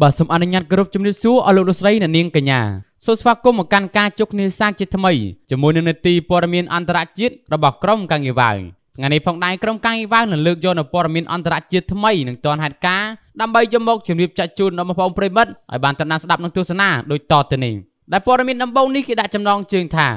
បាទសូមអនុញ្ញាតគោរពជំរាបសួរអស់លោកលោកស្រីអ្នកនាងកញ្ញាសូមស្វាគមន៍មកកាន់ការជុកគ្នាសាជាថ្មីជាមួយនឹងនេតិព័ត៌មានអន្តរជាតិរបស់ក្រុមកាងីវ៉ាវថ្ងៃនេះផងដែរក្រុមកាងីវ៉ាវនឹងលើកយកនៅព័ត៌មានអន្តរជាតិថ្មីនឹងទាន់ហេតុការណ៍ដើម្បីយកមកជម្រាបចាក់ជូនដល់បងប្អូនប្រិមិត្តឲ្យបានតាមដានស្ដាប់និងទស្សនាដូចតទៅនេះដែលព័ត៌មានដំបូងនេះគេដាក់ចំណងជើងថា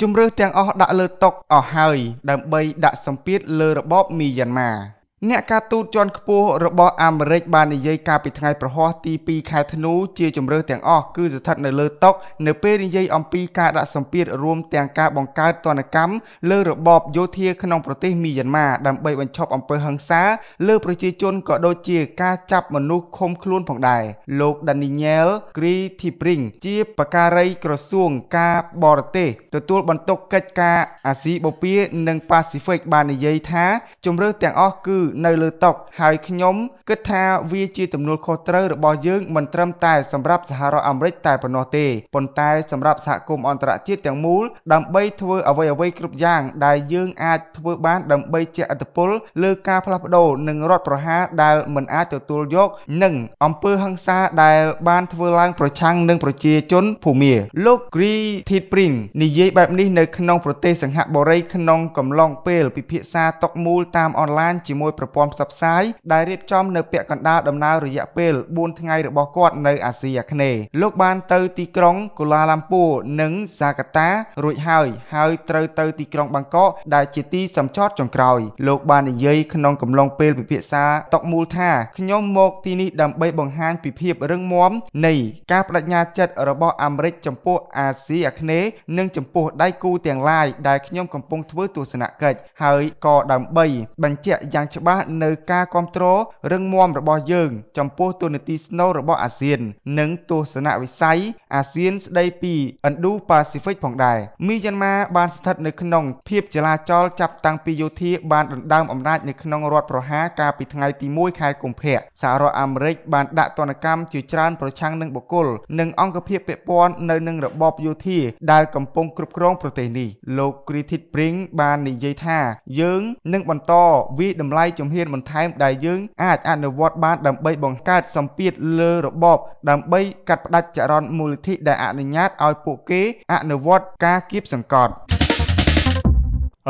ជំរឿសទាំងអស់ដាក់លើតុកអស់ហើយ ដើម្បីដាក់សម្ពាធលើរបបមីយ៉ាន់ម៉ាអ្នកការទូតជាន់ខ្ពស់របស់អាមេរិកបាននិយាយកាលពីថ្ងៃប្រហោះទី2ខែធ្នូជាជំរឿទាំងអស់គឺស្ថិតនៅលើតុនៅពេលនិយាយអំពីការដាក់សម្ពាធរួមទាំងការបង្កើតទណ្ឌកម្មលើរបបយោធាក្នុងប្រទេសមីយ៉ាន់ម៉ាដើម្បីបញ្ឈប់អំពើហិង្សាលើប្រជាជនក៏ដូចជាការចាប់មនុស្សឃុំខ្លួនផងដែរលោក Daniel Grittipring ជាបការីក្រសួងការបរទេសទទួលបន្ទុកកិច្ចការអាស៊ីបូព៌ានិងប៉ាស៊ីហ្វិកបាននិយាយថាជំរឿទាំងអស់គឺនៅលើតុហើយខ្ញុំគិតថាវាជាទំនួលខុសត្រូវរបស់យើងមិនត្រឹមតែ សម្រាប់សហរដ្ឋអាមេរិកតែប៉ុណ្ណោះទេប៉ុន្តែ សម្រាប់សហគមន៍អន្តរជាតិទាំងមូលដើម្បីធ្វើអ្វីអ្វីគ្រប់យ៉ាងដែលយើង អាចធ្វើបានដើម្បីជះឥទ្ធិពល លើការផ្លាស់ប្ដូរនិងរដ្ឋប្រហារដែលមិនអាចទទួលយក និង អំពើហិង្សា ដែល បានធ្វើឡើងប្រឆាំងនឹងប្រជាជនភូមាលោក Gri Thitpring និយាយបែបនេះនៅក្នុងប្រទេសសង្ហបុរីក្នុងកំឡុងពេលពិភាក្សាតុកមូលតាមអនឡាញជាមួយប្រព័ន្ធផ្សព្វផ្សាយដែលរៀបចំនៅពាក់កណ្ដាលដំណើររយៈពេល4ថ្ងៃរបស់គាត់នៅអាស៊ីអាគ្នេយ៍លោកបានទៅទីក្រុងកូឡាឡាំពួរនិងសាកាតា រួចហើយហើយត្រូវទៅទីក្រុងបាងកកដែលជាទីសម្ចតចុងក្រោយ លោកបាននិយាយក្នុងកំឡុងពេលពិភាក្សាតុកមូលថាខ្ញុំមក ទីនេះដើម្បីបង្ហាញពីភាពរឹងមាំនៃការបដិញ្ញាចិត្តរបស់អាមេរិកចំពោះអាស៊ីអាគ្នេយ៍និងចំពោះដៃគូទាំងឡាយដែលខ្ញុំកំពុងធ្វើ ទស្សនកិច្ចហើយក៏ដើម្បីបញ្ជាក់យ៉ាងច្បាស់ច្បាស់នៅការគ្រប់គ្រងរឹងមាំរបស់ យើង ចំពោះទូនាទីស្នូលរបស់អាស៊ាន និងទស្សនវិស័យអាស៊ានស្ដីពី Indo-Pacific ផងដែរមីយ៉ាន់ម៉ាបានស្ថិតនៅក្នុងភាព ចលាចលចាប់តាំងពីយោធាបានដណ្ដើមអំណាចនៅក្នុងរដ្ឋប្រហារកាលពីថ្ងៃទី1ខែកុម្ភៈសហរដ្ឋអាមេរិក បានដាក់ទណ្ឌកម្មជាច្រើនប្រឆាំងនឹងបុគ្គលនិងអង្គភាពពាក់ព័ន្ធនៅនឹងរបបយោធាដែលកំពុងគ្រប់គ្រងប្រទេសនេះលោក Griffith Brink បាននិយាយថា យើងនឹងបន្តវិតម្លៃជំហានបន្ថែមដែលយើងអាចអនុវត្ត បានដើម្បីបង្កើតសម្ពាធលើរបបដើម្បីកាត់ផ្តាច់ចរន្តមូលនិធិដែលអនុញ្ញាតឲ្យពួកគេអនុវត្តការគៀបសង្កត់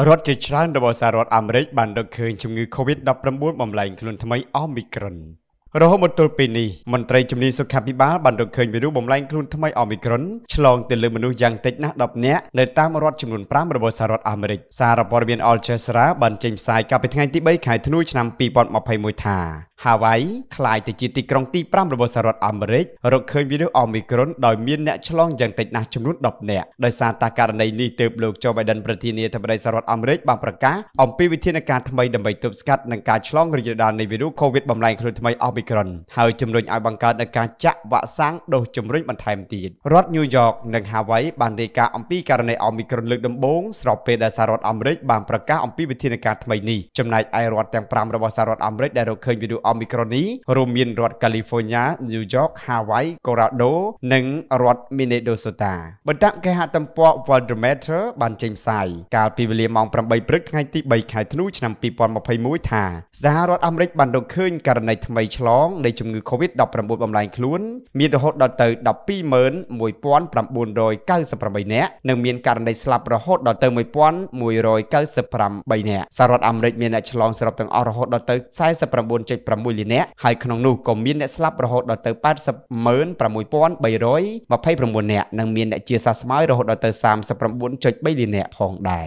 រដ្ឋជាច្រើនរបស់សហរដ្ឋអាមេរិកបានរកឃើញជំងឺ Covid-19 បំលែងខ្លួនថ្មី Omicron រហូតមកទល់ពេលនេះមន្ត្រីជំនាញសុខាភិបាលបានរកឃើញវីរុសបំលែងខ្លួនថ្មីអូមីក្រុនឆ្លងទៅលើមនុស្សយ៉ាងតិចណាស់10នាក់នៅតាមរដ្ឋចំនួន5របស់សហរដ្ឋអាមេរិកសារព័ត៌មាន Al Jazeera បានចេញផ្សាយកាលពីថ្ងៃទី3ខែធ្នូឆ្នាំ2021ថា Hawaii ក្លាយទៅជាទីក្រុងទី5របស់សហរដ្ឋអាមេរិករកឃើញវីរុសអូមីក្រុនដោយមានអ្នកឆ្លងយ៉ាងតិចណាស់ចំនួន10នាក់ដោយសារតែករណីនេះទើបលោក Joe Biden ប្រធានាធិបតីសហរដ្ឋអាមេរិកបានប្រកាសអំពីវិធានការថ្មីដើម្បីទប់ស្កាត់នឹងការឆ្លងរីករាលដាលនៃវីរុស COVID បំលែងខ្លួនថ្មីអូមីមីក្រុនហើយជំរុញឲ្យបង្កើតនូវការចាក់វ៉ាក់សាំងដូសជំរុញបន្ថែមទៀតរដ្ឋញូវយ៉កនិងហាវ៉ៃបានរាយការណ៍អំពីករណីអូមីក្រុនលើកដំបូងស្របពេលដែលសហរដ្ឋអាមេរិកបានប្រកាសអំពីវិធានការថ្មីនេះចំណែកឯរដ្ឋទាំង5របស់សហរដ្ឋអាមេរិកដែលរកឃើញវីរុសអូមីក្រុននេះរួមមានរដ្ឋកាលីហ្វ័រញ៉ាញូវយ៉កហាវ៉ៃកូរ៉ាដូនិងរដ្ឋមីនេដូសូតាបន្ទាប់គេហទំព័រ Worldometer បានចេញផ្សាយកាលពីវេលាម៉ោង8ព្រឹកថ្ងៃទី3ខែធ្នូឆ្នាំ2021ថាសហរដ្ឋអាមេរិកបានរកឃើញករណីថ្មីឆ្លងងនៃជំងឺ Covid-19 បំលែងខ្លួនមានរហូតដល់ទៅ121998នាក់និងមានករណីស្លាប់រហូតដល់ទៅ1198នាក់សហរដ្ឋអាមេរិកមានអ្នកឆ្លងសរុបទាំងអស់រហូតដល់ទៅ49.6លាននាក់ហើយក្នុងនោះក៏មានអ្នកស្លាប់រហូតដល់ទៅ806,329នាក់និងមានអ្នកជាសះស្បើយរហូតដល់ទៅ39.3លាននាក់ផងដែរ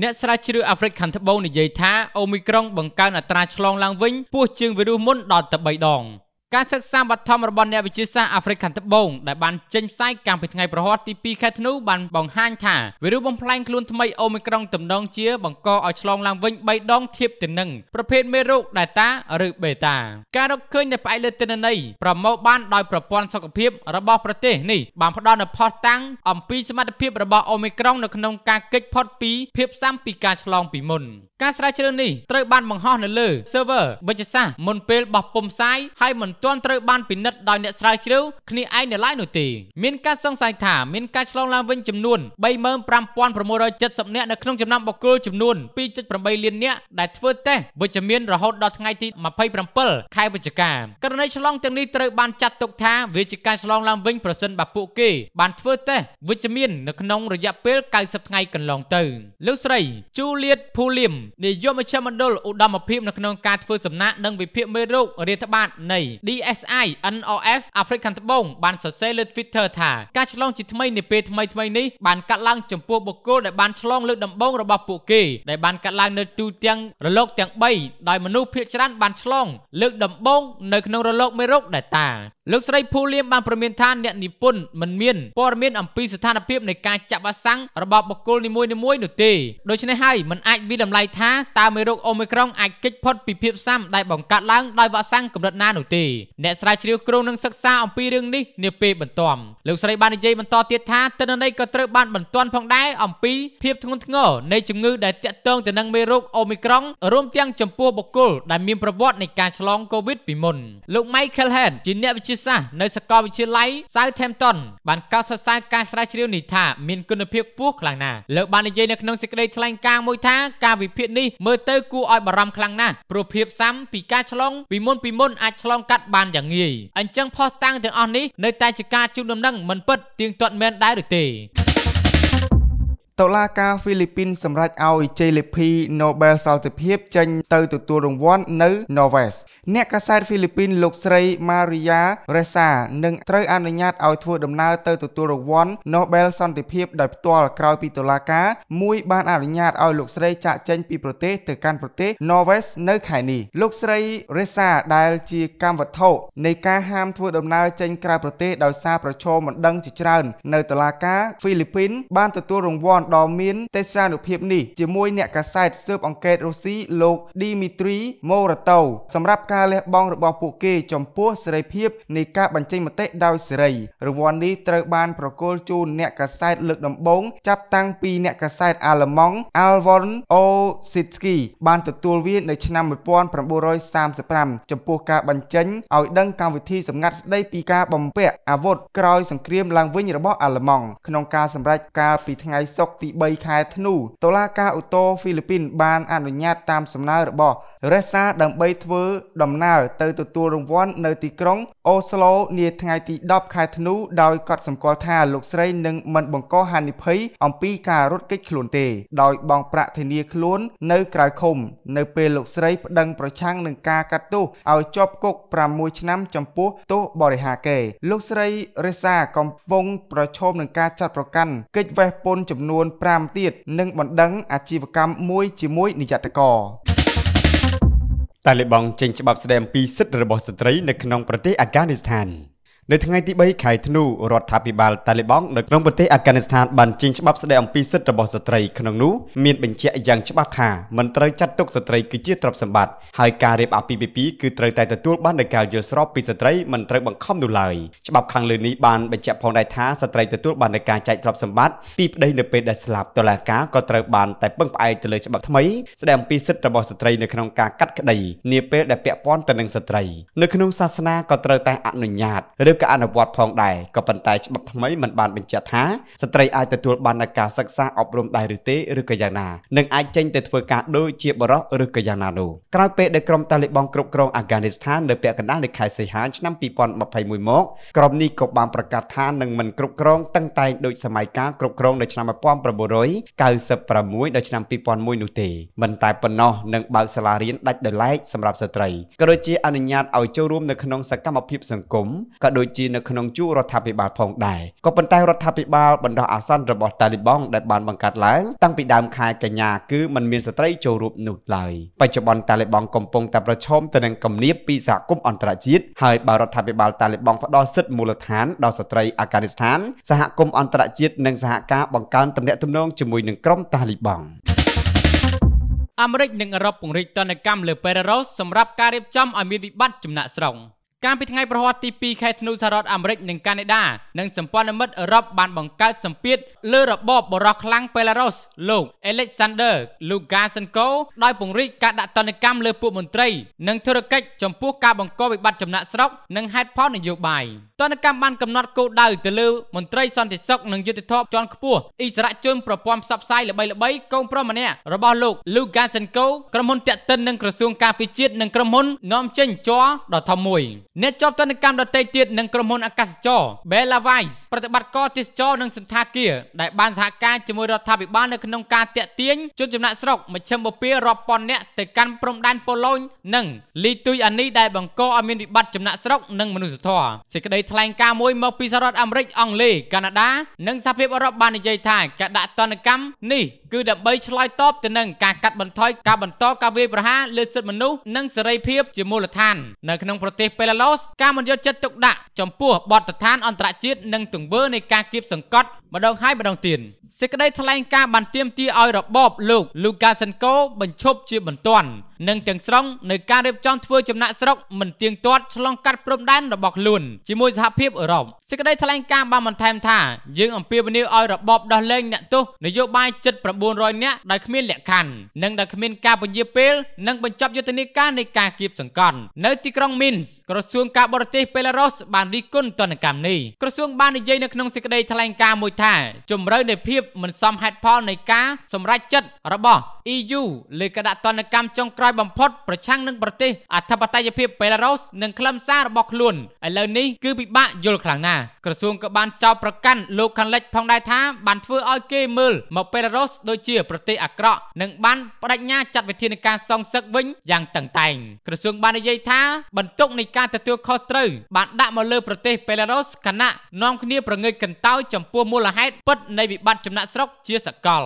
អ្នកស្រាវជ្រាវអាហ្វ្រិកខាងត្បូងនិយាយថាអូមីក្រុងបង្កើនអត្រាឆ្លងឡើងវិញពោះជាងវីរុសមុនដល់ទៅ3ដង។ការសិក្សាបឋមរបស់អ្នកវិទ្យាសាស្ត្រអាហ្វ្រិកខាងត្បូងដែលបានចេញផ្សាយកាលពីថ្ងៃប្រហ័សទី2ខែធ្នូបានបង្ហាញថាវីរុសបំផ្លែងខ្លួនថ្មីអូមីក្រុងទំនងជាបង្កឲ្យឆ្លងឡើងវិញ3ដងធៀបទៅនឹងប្រភេទមេរោគ Delta ឬ Beta ការរកឃើញដែលផ្អែកលើទិន្នន័យប្រមូលបានដោយប្រព័ន្ធសុខភាពរបស់ប្រទេសនេះបានផ្ដល់នូវផុសតាំងអំពីសមត្ថភាពរបស់អូមីក្រុងនៅក្នុងការគេចផុតពីភាពស៊ាំពីការឆ្លងពីមុនការស្រាវជ្រាវនេះត្រូវបានបង្ហោះនៅលើ server វិទ្យាសាស្ត្រមុនពេលបោះពុម្ពផ្សាយហើយមិនទាន់ត្រូវបានពិនិត្យដោយអ្នកស្រាវជ្រាវគ្នាឯងនៅឡើយនោះទេមានការសង្ស័យថាមានការឆ្លងឡើងវិញចំនួន35670នាក់នៅក្នុងចំណោមបុគ្គលចំនួន2.8លាននាក់ដែលធ្វើតេស្តវិជ្ជមានរហូតដល់ថ្ងៃទី27ខែវិច្ឆិកាករណីឆ្លងទាំងនេះត្រូវបានចាត់ទុកថាវាជាការឆ្លងឡើងវិញប្រសិនបើពួកគេបានធ្វើតេស្តវិជ្ជមាននៅក្នុងរយៈពេល90ថ្ងៃកន្លងទៅលោកស្រី ជូលៀតភូលៀមនាយកមជ្ឈមណ្ឌលឧត្តមភាពនៅក្នុងការធ្វើសំណាក់និងវិភាគមេរោគរាតត្បាតនៃ DSI NOF អាហ្វ្រិកខាងត្បូងបានសរសេរលើ Twitter ថាការឆ្លងជាថ្មីនាពេលថ្មីថ្មីនេះបានកាត់ឡើងចំពោះបុគ្គលដែលបានឆ្លងលើកដំបូងរបស់ពួកគេដែលបានកាត់ឡើងនៅទូទាំងរលកទាំង3ដោយមនុស្សភាគច្រើនបានឆ្លងលើកដំបូងនៅក្នុងរលកមេរោគដែលតាលោកស្រីភូលៀមបានព្រមានថាអ្នកនិពន្ធមិនមានព័ត៌មានអំពីស្ថានភាពនៃការចាក់វ៉ាក់សាំងរបស់បុគ្គលនីមួយៗនោះទេដូច្នេះហើយมันអាចវិតម្លៃថាតើមេរោគអូមីក្រុងអាចគេចផុតពីភាពស៊ាំដែលបង្កើតឡើងដោយវ៉ាក់សាំងកម្រិតណានោះទេអ្នកស្រាវជ្រាវគ្រូនឹងសិក្សាអំពីរឿងនេះនាពេលបន្ទាប់លោកស្រីបាននិយាយបន្តទៀតថាទិន្នន័យក៏ត្រូវបានបន្ទាន់ផងដែរអំពីភាពធ្ងន់ធ្ងរនៃជំងឺដែលតាក់ទងទៅនឹងមេរោគអូមីក្រុងរួមទាំងចំពោះបុគ្គលដែលមានប្រវត្តិនៃការឆ្លងកូវីដពីមុនលោក Michael Hand ជាអ្នកវិទ្យាសាស្ត្រនៅសាកលវិទ្យាល័យ Southampton បានកោតសរសើរការស្រាវជ្រាវនេះថាមានគុណភាពខ្ពស់ខ្លាំងណាស់លោកបាននិយាយនៅក្នុងសេចក្តីថ្លែងការណ៍មួយថាការវិភាគនេះមើលទៅគួរឲ្យបារម្ភខ្លាំងណាស់ព្រោះភាពស៊ាំពីការឆ្លងពីមុនពីមុនអាចឆ្លងកាត់បានយ៉ាងងាយអញ្ចឹងផុសតាំងទាំងអស់នេះនៅតែជាការជូនដំណឹងមិនពិតទៀងទាត់មែនដែរឬទេតុលាការហ្វីលីពីនសម្រេចឲ្យជ័យលាភី Nobel សន្តិភាពចេញទៅទទួលរង្វាន់នៅ Norway អ្នកកាសែតហ្វីលីពីន លោកស្រី Maria Ressa នឹងត្រូវអនុញ្ញាតឲ្យធ្វើដំណើរទៅទទួលរង្វាន់ Nobel សន្តិភាពដោយផ្ទាល់ក្រោយពីតុលាការមួយបានអនុញ្ញាតឲ្យលោកស្រីចាក់ចេញពីប្រទេសទៅកាន់ប្រទេស Norway នៅខែនេះលោកស្រី Ressa ដែលជាកម្មវត្ថុនៃការហាមធ្វើដំណើរចេញក្រៅប្រទេសដោយសារប្រឈមមិនដឹងជាច្រើននៅតុលាការហ្វីលីពីនបានទទួលរង្វាន់ន់ដ៏មានទេសានុភាពនេះជាមួយអ្នកកាសែតស៊ើបអង្កេតរុស្ស៊ីលោកឌីមីទ្រីម៉ូរ៉ាតូសម្រាប់ការលះបង់របស់ពួកគេ ចំពោះសេរីភាពនៃការបញ្ចេញមតិដោយសេរីរង្វាន់នេះត្រូវបានប្រគល់ជូនអ្នកកាសែតលើកដំបូងចាប់តាំងពីអ្នកកាសែតអាល្លឺម៉ង់ Alvon Ositsky បានទទួលវានៅឆ្នាំ1935ចំពោះការបញ្ចេញឲ្យដឹងកម្មវិធីសម្ងាត់ស្ដីពីការបំពាក់អាវុធក្រោយសង្គ្រាមឡើងវិញរបស់អាល្លឺម៉ង់ក្នុងការសម្រេចកាលពីថ្ងៃសុក្រទី3ខែធ្នូតុលាការឧត្តរហ្វីលីពីន បានអនុញ្ញាតតាមសំណើរបស់រេសាដើម្បីធ្វើដំណើរទៅទទួលរង្វាន់នៅទីក្រុងអូស្លូនាថ្ងៃទី10ខែធ្នូដោយកត់សម្គាល់ថាលោកស្រីនឹងមិនបង្កហានិភ័យអំពីការរត់គេចខ្លួនទេ ដោយបងប្រាក់ធានា ខ្លួននៅក្រៅឃុំនៅពេលលោកស្រីប្តឹងប្រឆាំងនឹងការកាត់ទោសឲ្យជាប់គុក6ឆ្នាំចំពោះទោសបរិហាកេលោកស្រីរេសាកំពុងប្រឈមនឹងការចាត់ប្រក័ណ្ឌកិច្ចវេះពន្ធចំនួនន5ទៀតនិងបណ្ដឹងអាជីវកម្មមួយជាមួយនិយត្តករតាលីបង់ចេញច្បាប់ស្ដីអំពីសិទ្ធិរបស់ស្ត្រីនៅក្នុងប្រទេសអាហ្គានីស្ថាន។នៅថ្ងៃទី3ខែធ្នូរដ្ឋាភិបាលតាលីបង់នៅក្នុងប្រទេសអាហ្វហ្គានីស្ថានបានចេញច្បាប់ស្តីអំពីសិទ្ធិរបស់ស្ត្រីក្នុងនោះមានបញ្ជាក់យ៉ាងច្បាស់ថាមិនត្រូវចាត់ទុកស្ត្រីគឺជាទ្រព្យសម្បត្តិហើយការរៀបអាពាហ៍ពិពាហ៍គឺត្រូវតែទទួលបានដោយការយល់ស្របពីស្ត្រីមិនត្រូវបង្ខំនោះឡើយច្បាប់ខាងលើនេះបានបញ្ជាក់ផងដែរថាស្ត្រីទទួលបានដោយការចែកទ្រព្យសម្បត្តិពីប្តីនៅពេលដែលស្លាប់តុលាការក៏ត្រូវបានតែពឹងផ្អែកទៅលើច្បាប់ថ្មីស្តីអំពីសិទ្ធិរបស់ស្ត្រីនៅក្នុងការកាត់ក្តីនាពេលដែលពាក់ព័ន្ធទៅនឹងស្ត្រីនៅក្នុងសាសនាក៏ត្រូវតែអនុញ្ញាតឬក៏អនុវត្តផងដែរក៏ប៉ុន្តែច្បាប់ថ្មីមិនបានបញ្ជាក់ថាស្ត្រីអាចទទួលបានការសិក្សាអប់រំដែរឬទេឬក៏យ៉ាងណានិងអាចចេញទៅធ្វើការដូចជាបរិសុទ្ធឬក៏យ៉ាងណានោះក្រោយពេលដែលក្រុមតាលីបង់គ្រប់គ្រងអាហ្គានីស្ថាននៅពាក់កណ្ដាលនៃខែសីហាឆ្នាំ2021មកក្រុមនេះក៏បានប្រកាសថានឹងមិនគ្រប់គ្រងតឹងតែងដោយសម័យកាលគ្រប់គ្រងនៅឆ្នាំ1996ដល់ឆ្នាំ2001នោះទេមិនតែប៉ុណ្ណោះនឹងបើកសាលារៀនដាច់ដោយឡែកសម្រាប់ស្ត្រីក៏ដូចជាអនុញ្ញាតឲ្យចូលរួមនៅក្នុងសកម្មភាពសង្គមក៏ដូចដូចជានៅក្នុងជួររដ្ឋាភិបាលផងដែរក៏ប៉ុន្តែរដ្ឋាភិបាល បណ្ដោះអាសន្នរបស់តាលីបង់ដែលបានបង្កើតឡើងតាំងពីដើមខែកញ្ញាគឺมันមានស្ត្រីចូលរួមនោះឡើយបច្ចុប្បន្នតាលីបង់កំពុងតែប្រឈមទៅនឹងគំនាបពីសហគមន៍អន្តរជាតិហើយបើរដ្ឋាភិបាលតាលីបង់ផ្ដល់សិទ្ធិមូលដ្ឋានដល់ស្ត្រីអាហ្គានីស្ថាន សហគមន៍អន្តរជាតិនិងសហការបង្កើនទំនាក់ទំនងជាមួយនឹងក្រុមតាលីបង់អាមេរិកនិងអឺរ៉ុបពង្រីកទណ្ឌកម្មលើប៉េរ៉ូសសម្រាប់ការរៀបចំឲ្យមានវិបត្តិចំណាក់ស្រុងកាលពីថ្ងៃប្រហ័សទី2ខែធ្នូសហរដ្ឋអាមេរិកនិងកាណាដា និងសម្ព័ន្ធមិត្តអឺរ៉ុបបានបង្កើតសម្ពាធលើរបបបរោះខ្លាំងបេឡារុសលោក Alexander Lukashenko ដោយពង្រីកការដាក់ទណ្ឌកម្មលើពួកមន្ត្រីនិងធុរកិច្ចចំពោះការបង្កវិបត្តិចំណាក់ស្រុកនិងហេតុផលនយោបាយទណ្ឌកម្មបានកំណត់គោលដៅទៅលើមន្ត្រីសន្តិសុខនិងយុតិធធម៌ជាន់ខ្ពស់អិសរាជជនប្រព័ន្ធផ្សព្វផ្សាយល្បីៗកូនប្រុសម្នាក់របស់លោក Lukashenko ក្រុមហ៊ុនតាក់ទិននឹងក្រសួងការពារជាតិនិងក្រុមហ៊ុននាំចេញជ័រដ៏ធំមួយអ្នកជាប់ទណ្ឌកម្មដតីទៀតនឹងក្រុមហ៊ុនអាកាសចរ Belavice ប្រតិបត្តិការទេសចរនិងសន្តាគារដែលបានសហការជាមួយរដ្ឋាភិបាលនៅក្នុងការតាក់ទាញជនចំណាក់ស្រុកមជ្ឈមបពាររាប់ពាន់នាក់ទៅកាន់ព្រំដែនប៉ូឡូញនិងលីទុយអានីដែលបង្កឲ្យមានវិបត្តិចំណាក់ស្រុកនិងមនុស្សធម៌សេចក្តីថ្លែងការណ៍មួយមកពីសហរដ្ឋអាមេរិកអង់គ្លេសកាណាដានិងសហភាពអឺរ៉ុបបាននិយាយថាការដាក់ទណ្ឌកម្មនេះគឺដើម្បីឆ្លើយតបទៅនឹងការកាត់បន្ថយការបន្តការវាយប្រហារលើសិទ្ធិមនុស្សនិងសេរីភាពជាមូលដ្ឋាននៅក្នុងប្រទេសប៉េឡាឡូសការមិនយកចិត្តទុកដាក់ចំពោះបទដ្ឋានអន្តរជាតិនិងទង្វើនៃការគៀបសង្កត់ម្ដងហើយម្ដងទៀតសេចក្តីថ្លែងការណ៍បានទាមទារឲ្យរបបលោកលូកាសិនកូបញ្ឈប់ជាបន្ទាន់និងទាំងស្រុងនៅការរៀបចំធ្វើចំណាក់ស្រុកមិនទៀងទាត់ឆ្លងកាត់ព្រំដែនរបស់ខ្លួនជាមួយសហភាពអឺរ៉ុបសេចក្តីថ្លែងការណ៍បានបន្ថែមថាយើងអំពាវនាវឲ្យរបបដោះលែងអ្នកទោសនយោបាយ79 900នាក់ដោយគ្មានលក្ខខណ្ឌនិងដោយគ្មានការពន្យាពេលនិងបញ្ចប់យុទ្ធនាការនៃការគៀបសង្កត់នៅទីក្រុង Minsk ក្រសួងការបរទេសបេឡារុសបានរិះគន់ទណ្ឌកម្មនេះក្រសួងបាននិយាយនៅក្នុងសេចក្តីថ្លែងការណ៍មួយថា ជំរឿននៃភាព មិនសមហេតុផលនៃការសម្រេចចិត្តរបស់ EU លើកដាក់ទណ្ឌកម្មចុងក្រោយបំផុត ប្រឆាំងនឹងប្រទេសអធិបតេយ្យភាពបេឡារុសនិងខ្លឹមសាររបស់ខ្លួនឥឡូវនេះគឺពិបាកយល់ខ្លាំងណាស់ក្រសួងក៏បានចោទប្រកាន់លោកខាងលិចផងដែរថាបានធ្វើឲ្យគេមើលមកបេឡារុសដោយដូចជាប្រទេសអាក្រក់ និងបានបដិញ្ញាចាត់វិធានការសងសឹកវិញយ៉ាងតឹងតែងក្រសួងបាននិយាយថា បន្ទុកនៃការទទួលខុសត្រូវបានដាក់មកលើប្រទេសបេឡារុសខណៈនាំគ្នាប្រងើយកន្តើយចំពោះមូលហេតុពិតនៃវិបត្តិចំណាក់ស្រុកជាសកល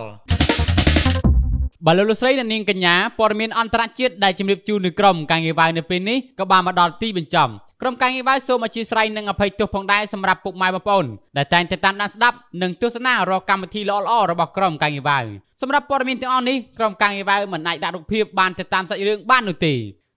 បាទលោកលោកស្រីអ្នកនាងកញ្ញាព័ត៌មានអន្តរជាតិដែលជំរាបជូននៅក្រមការងារវាយនៅពេលនេះក៏បានមកដល់ទីបញ្ចប់ក្រុមការងារវាយសូមអធិស្ឋាននិងអភ័យទោសផងដែរសម្រាប់ពុកម៉ែបងប្អូនដែលតែងតែតាមដានស្ដាប់និងទស្សនារាល់កម្មវិធីល្អៗរបស់ក្រុមការងារវាយសម្រាប់ព័ត៌មានទាំងអស់នេះក្រុមការងារវាយមិនអាចដាក់រូបភាពបានទៅតាមសាច់រឿងបាននោះទេ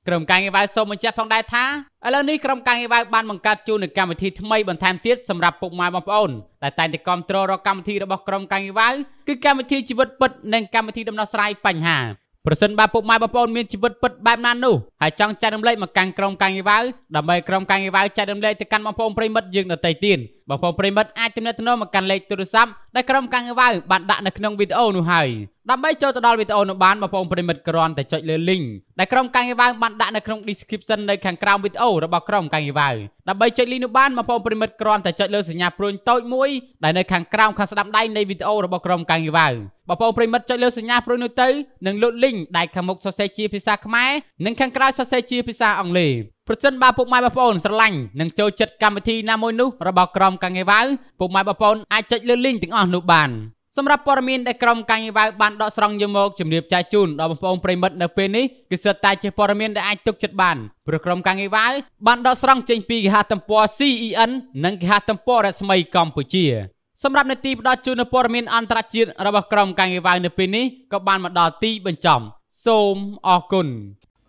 ក្រុមការងារវាយសូមបញ្ជាក់ផងដែរថាឥឡូវនេះក្រុមការងារវាយបានបង្កើតជូននូវកម្មវិធីថ្មីបន្ថែមទៀតសម្រាប់ពុកម៉ែបងប្អូនដែលតែងតែគ្រប់គ្រងរកកម្មវិធីរបស់ក្រុមការងារវាយគឺកម្មវិធីជីវិតពិតនិងកម្មវិធីដំណោះស្រាយបញ្ហាប្រសិនបើពុកម៉ែបងប្អូនមានជីវិតពិតបែបណានោះហើយចង់ចែករំលែកមកកាន់ក្រុមការងារវាយដើម្បីក្រុមការងារវាយចែករំលែកទៅកាន់បងប្អូនប្រិមិត្តយើងនៅទីទៀតបងប្អូនប្រិមិត្តអាចទំនាក់ទំនងមកកាន់លេខទូរស័ព្ទដែលក្រុមការងារវ៉ៅបានដាក់នៅក្នុងវីដេអូនោះហើយដើម្បីចូលទៅដល់វីដេអូនោះបានបងប្អូនប្រិមិត្តគ្រាន់តែចុចលើ link ដែលក្រុមការងារវ៉ៅបានដាក់នៅក្នុង description នៅខាងក្រោមវីដេអូរបស់ក្រុមការងារវ៉ៅដើម្បីចុច link នោះបានបងប្អូនប្រិមិត្តគ្រាន់តែចុចលើសញ្ញាព្រួញតូចមួយដែលនៅខាងក្រោមខាងស្ដាំដៃនៃវីដេអូរបស់ក្រុមការងារវ៉ៅបងប្អូនប្រិមិត្តចុចលើសញ្ញាព្រួញនោះទៅនឹងលុត link ដែលខាងមុខសរសេរជាភាសាខ្មែរនិងខាងក្រោយសរសេរជាភាសាអង់គ្លេសប្រសិនបើពុកម៉ែបងប្អូនស្រឡាញ់និងចូលចិត្តកម្មវិធីណាមួយនោះរបស់ក្រុមកាងាវ៉ៅពុកម៉ែបងប្អូនអាចចុចលើ link ទាំងអស់នោះបានសម្រាប់ព័ត៌មានដែលក្រុមកាងាវ៉ៅបានដកស្រង់យកមកជម្រាបចែកជូនដល់បងប្អូនប្រិមិត្តនៅពេលនេះគឺសិតតែជាព័ត៌មានដែលអាចទុកចិត្តបានព្រោះក្រុមកាងាវ៉ៅបានដកស្រង់ចេញពីគេហទំព័រ CEN និងគេហទំព័ររស្មីកម្ពុជាសម្រាប់នាទីផ្ដល់ជូននូវព័ត៌មានអន្តរជាតិរបស់ក្រុមកាងាវ៉ៅនៅពេលនេះក៏បានមកដល់ទីបញ្ចប់សូមអរគុណ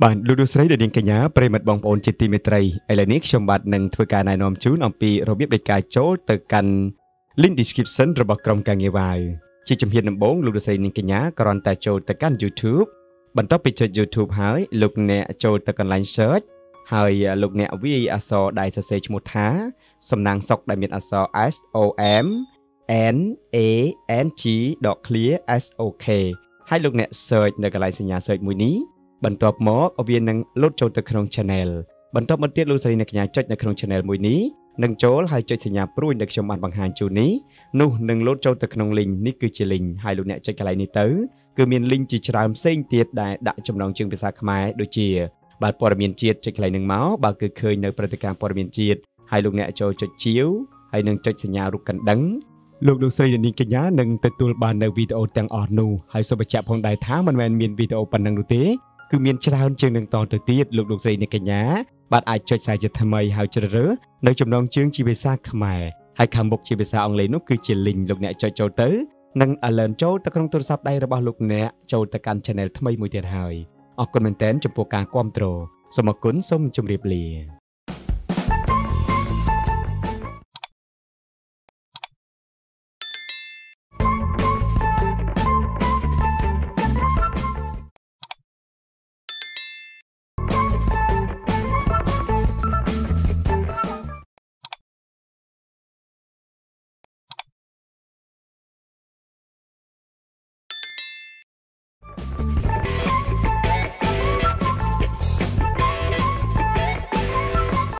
បាទលោកលោកស្រីលោកនាងកញ្ញាប្រិមិត្តបងប្អូនជាទីមេត្រីឥឡូវនេះខ្ញុំបាទនឹងធ្វើការណែនាំជូនអំពីរបៀបនៃការចូលទៅកាន់ link description របស់ក្រុមការងារ Wow ជាជំហានដំបូងលោកលោកស្រីនាងកញ្ញាគ្រាន់តែចូលទៅកាន់ YouTube បន្ទាប់ពីចុច YouTube ហើយ លោកអ្នកចូលទៅកន្លែង search ហើយលោកអ្នកវាយអក្សរដែលសរសេរឈ្មោះថាសំណាងសុកដែលមានអក្សរ S O M N A N G.clear S O K ហើយលោកអ្នក search នៅកន្លែងសញ្ញា search មួយនេះបន្ទាប់មកវានឹងលោតចូលទៅក្នុង channel បន្ទាប់មកទៀតលោកស្រីអ្នកកញ្ញាចុចនៅក្នុង channel មួយនេះនឹងចូលហើយចុចសញ្ញាព្រួយដែលខ្ញុំបានបង្ហាញជូននេះនោះនឹងលោតចូលទៅក្នុង link នេះគឺជា link ហើយលោកអ្នកចុចកន្លែងនេះទៅគឺមាន link ជាច្រើនផ្សេងទៀតដែលដាក់ចំណងជើងភាសាខ្មែរដូចជាបាទព័ត៌មានជាតិចុចកន្លែងនឹងមកបាទគឺឃើញនៅព្រឹត្តិការណ៍ព័ត៌មានជាតិហើយលោកអ្នកចូលចុចជាវហើយនឹងចុចសញ្ញារូបកណ្ដឹងលោកលោកស្រីនាងកញ្ញានឹងទទួលបាននៅវីដេអូទាំងអស់នោះហើយសូមបញ្ជាក់ផងដែរថាមិនមែនមានវីដេអូប៉ុណ្ណឹងនោះទេគឺមានច្រើនជាងនឹងតទៅទៀតលោកលោកស្រីអ្នកកញ្ញាបាទអាចចុចខ្សែជាថ្មីហើយជ្រើសរើសនៅចំណងជើងជាភាសាខ្មែរហើយខាងមុខជាភាសាអង់គ្លេសនោះគឺជា link លោកអ្នកចុចចូលទៅនិង alert ចូលទៅក្នុងទូរស័ព្ទដៃរបស់លោកអ្នកចូលទៅកាន់ channel ថ្មីមួយទៀតហើយអរគុណមែនទែនចំពោះការគ្រប់គ្រងសូមអរគុណសូមជម្រាបលា